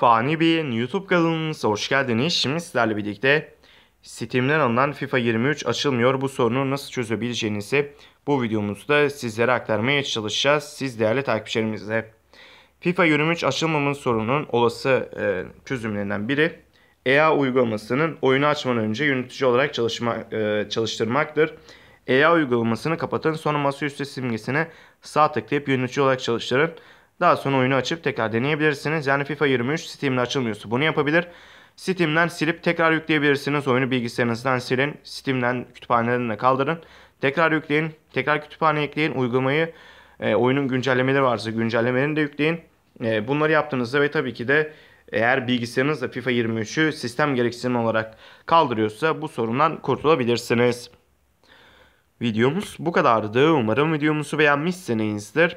Fani Bey'in YouTube kanalınıza hoş geldiniz. Şimdi sizlerle birlikte Steam'den alınan FIFA 23 açılmıyor. Bu sorunu nasıl çözebileceğinizi bu videomuzda sizlere aktarmaya çalışacağız. Siz değerli takipçilerimizle FIFA 23 açılmamın sorunun olası e, çözümlerinden biri EA uygulamasının oyunu açmadan önce yönetici olarak çalışma, e, çalıştırmaktır. EA uygulamasını kapatın sonra masaüstü simgesine sağ tıklayıp yönetici olarak çalıştırın. Daha sonra oyunu açıp tekrar deneyebilirsiniz. Yani FIFA 23 Steam'de açılmıyorsa bunu yapabilir. Steam'den silip tekrar yükleyebilirsiniz. Oyunu bilgisayarınızdan silin. Steam'den kütüphanelerine kaldırın. Tekrar yükleyin. Tekrar kütüphane ekleyin. Uygulamayı e, oyunun güncellemeleri varsa güncellemelerini de yükleyin. E, bunları yaptığınızda ve tabii ki de eğer bilgisayarınızda FIFA 23'ü sistem gereksinimi olarak kaldırıyorsa bu sorundan kurtulabilirsiniz. Videomuz bu kadardı. Umarım videomuzu beğenmişsinizdir.